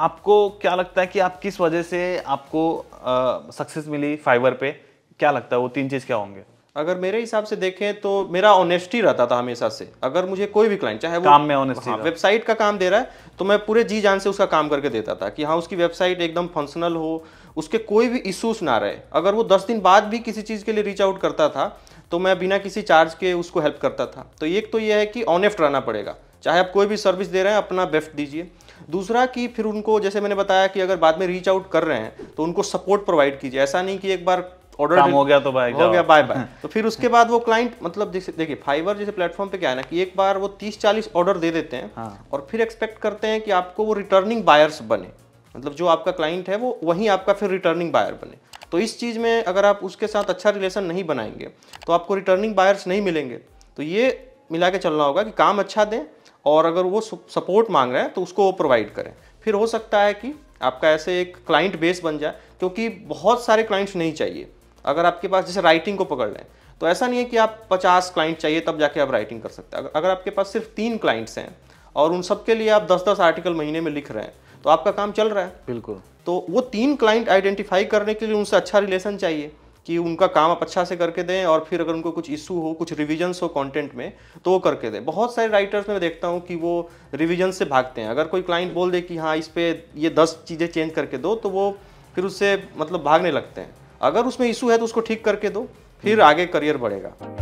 आपको क्या लगता है कि आप किस वजह से आपको सक्सेस मिली फाइबर पे क्या लगता है वो तीन चीज़ क्या होंगे अगर मेरे हिसाब से देखें तो मेरा ऑनेस्टी रहता था हमेशा से अगर मुझे कोई भी क्लाइंट चाहे वो काम में ऑनेस्टी हाँ, वेबसाइट का काम दे रहा है तो मैं पूरे जी जान से उसका काम करके देता था कि हाँ उसकी वेबसाइट एकदम फंक्शनल हो उसके कोई भी इश्यूज ना रहे अगर वो दस दिन बाद भी किसी चीज़ के लिए रीच आउट करता था तो मैं बिना किसी चार्ज के उसको हेल्प करता था तो एक तो ये है कि ऑनेस्ट रहना पड़ेगा चाहे आप कोई भी सर्विस दे रहे हैं अपना बेस्ट दीजिए दूसरा कि फिर उनको जैसे मैंने बताया कि अगर बाद में रीच आउट कर रहे हैं तो उनको सपोर्ट प्रोवाइड कीजिए ऐसा नहीं कि एक बार ऑर्डर हो गया तो बाय हो गया बाय बाय तो फिर उसके बाद वो क्लाइंट मतलब देखिए फाइबर जैसे प्लेटफॉर्म पे क्या है ना कि एक बार वो तीस चालीस ऑर्डर दे देते हैं हाँ। और फिर एक्सपेक्ट करते हैं कि आपको वो रिटर्निंग बायर्स बने मतलब जो आपका क्लाइंट है वो वहीं आपका फिर रिटर्निंग बायर बने तो इस चीज़ में अगर आप उसके साथ अच्छा रिलेशन नहीं बनाएंगे तो आपको रिटर्निंग बायर्स नहीं मिलेंगे तो ये मिला के चलना होगा कि काम अच्छा दें और अगर वो सपोर्ट मांग रहे हैं तो उसको वो प्रोवाइड करें फिर हो सकता है कि आपका ऐसे एक क्लाइंट बेस बन जाए क्योंकि बहुत सारे क्लाइंट्स नहीं चाहिए अगर आपके पास जैसे राइटिंग को पकड़ लें तो ऐसा नहीं है कि आप पचास क्लाइंट चाहिए तब जाके आप राइटिंग कर सकते हैं अगर आपके पास सिर्फ तीन क्लाइंट्स हैं और उन सबके लिए आप दस दस आर्टिकल महीने में लिख रहे हैं तो आपका काम चल रहा है बिल्कुल तो वो तीन क्लाइंट आइडेंटिफाई करने के लिए उनसे अच्छा रिलेशन चाहिए कि उनका काम आप अच्छा से करके दें और फिर अगर उनको कुछ इशू हो कुछ रिविजन्स हो कॉन्टेंट में तो वो करके दें बहुत सारे राइटर्स में देखता हूँ कि वो रिविजन से भागते हैं अगर कोई क्लाइंट बोल दे कि हाँ इस पर ये दस चीज़ें चेंज करके दो तो वो फिर उससे मतलब भागने लगते हैं अगर उसमें इशू है तो उसको ठीक करके दो फिर हम्म। आगे करियर बढ़ेगा